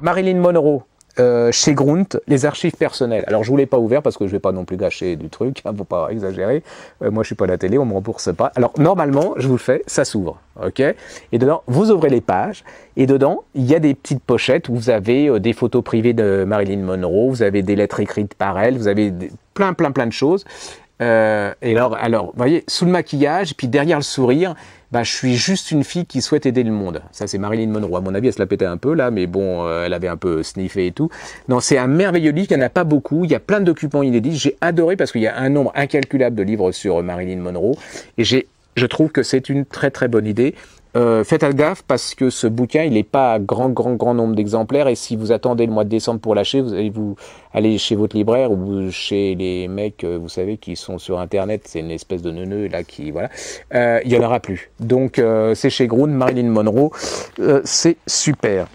Marilyn Monroe, euh, chez Grunt, les archives personnelles. Alors je ne vous l'ai pas ouvert parce que je ne vais pas non plus gâcher du truc, hein, faut pas exagérer. Euh, moi je suis pas à la télé, on me rembourse pas. Alors normalement, je vous le fais, ça s'ouvre, ok Et dedans, vous ouvrez les pages et dedans, il y a des petites pochettes où vous avez euh, des photos privées de Marilyn Monroe, vous avez des lettres écrites par elle, vous avez plein plein plein de choses. Euh, et alors, alors, vous voyez, sous le maquillage, puis derrière le sourire, bah, je suis juste une fille qui souhaite aider le monde. Ça, c'est Marilyn Monroe. À mon avis, elle se la pétait un peu là, mais bon, euh, elle avait un peu sniffé et tout. Non, c'est un merveilleux livre. Il n'y en a pas beaucoup. Il y a plein de documents inédits. J'ai adoré parce qu'il y a un nombre incalculable de livres sur euh, Marilyn Monroe. Et j'ai je trouve que c'est une très très bonne idée. Euh, faites à gaffe parce que ce bouquin, il n'est pas à grand, grand, grand nombre d'exemplaires. Et si vous attendez le mois de décembre pour l'acheter, vous allez vous aller chez votre libraire ou chez les mecs, euh, vous savez, qui sont sur Internet. C'est une espèce de neuneu là qui, voilà. Euh, il y en aura plus. Donc, euh, c'est chez Groon, Marilyn Monroe. Euh, c'est super.